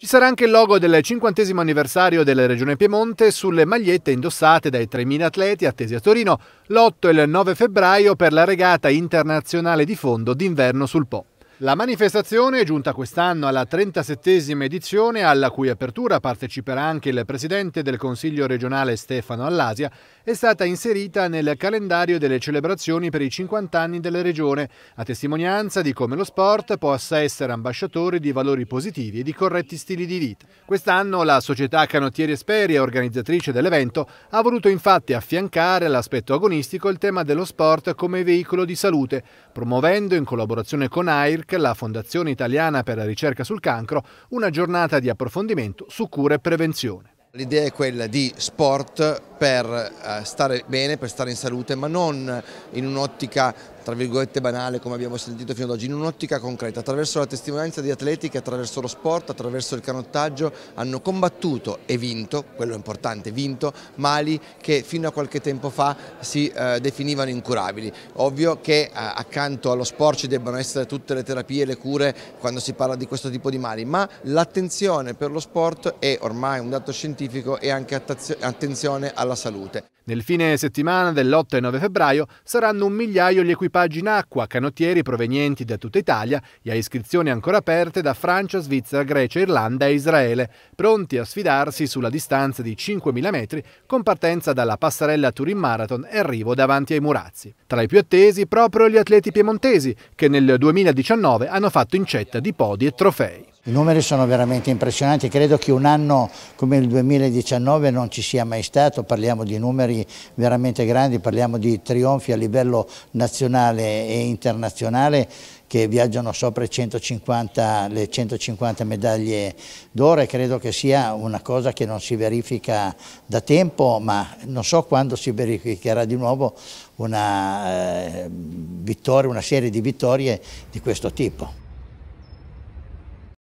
Ci sarà anche il logo del 50 anniversario della Regione Piemonte sulle magliette indossate dai 3.000 atleti attesi a Torino l'8 e il 9 febbraio per la regata internazionale di fondo d'inverno sul Po. La manifestazione è giunta quest'anno alla 37 edizione alla cui apertura parteciperà anche il presidente del Consiglio regionale Stefano Allasia è stata inserita nel calendario delle celebrazioni per i 50 anni della regione, a testimonianza di come lo sport possa essere ambasciatore di valori positivi e di corretti stili di vita. Quest'anno la società Canottieri Esperia, organizzatrice dell'evento, ha voluto infatti affiancare all'aspetto agonistico il tema dello sport come veicolo di salute, promuovendo in collaborazione con AIRC, la Fondazione Italiana per la ricerca sul cancro, una giornata di approfondimento su cura e prevenzione. L'idea è quella di sport per eh, stare bene, per stare in salute, ma non in un'ottica tra virgolette banale come abbiamo sentito fino ad oggi, in un'ottica concreta, attraverso la testimonianza di atleti che attraverso lo sport, attraverso il canottaggio hanno combattuto e vinto, quello importante, vinto, mali che fino a qualche tempo fa si eh, definivano incurabili. Ovvio che eh, accanto allo sport ci debbano essere tutte le terapie, le cure quando si parla di questo tipo di mali, ma l'attenzione per lo sport è ormai un dato scientifico e anche attenzione alla alla salute. Nel fine settimana dell'8 e 9 febbraio saranno un migliaio gli equipaggi in acqua, canottieri provenienti da tutta Italia e a iscrizioni ancora aperte da Francia, Svizzera, Grecia, Irlanda e Israele, pronti a sfidarsi sulla distanza di 5.000 metri con partenza dalla passerella Turin Marathon e arrivo davanti ai Murazzi. Tra i più attesi proprio gli atleti piemontesi che nel 2019 hanno fatto incetta di podi e trofei. I numeri sono veramente impressionanti, credo che un anno come il 2019 non ci sia mai stato, parliamo di numeri veramente grandi, parliamo di trionfi a livello nazionale e internazionale che viaggiano sopra 150, le 150 medaglie d'oro e credo che sia una cosa che non si verifica da tempo, ma non so quando si verificherà di nuovo una, eh, vittoria, una serie di vittorie di questo tipo.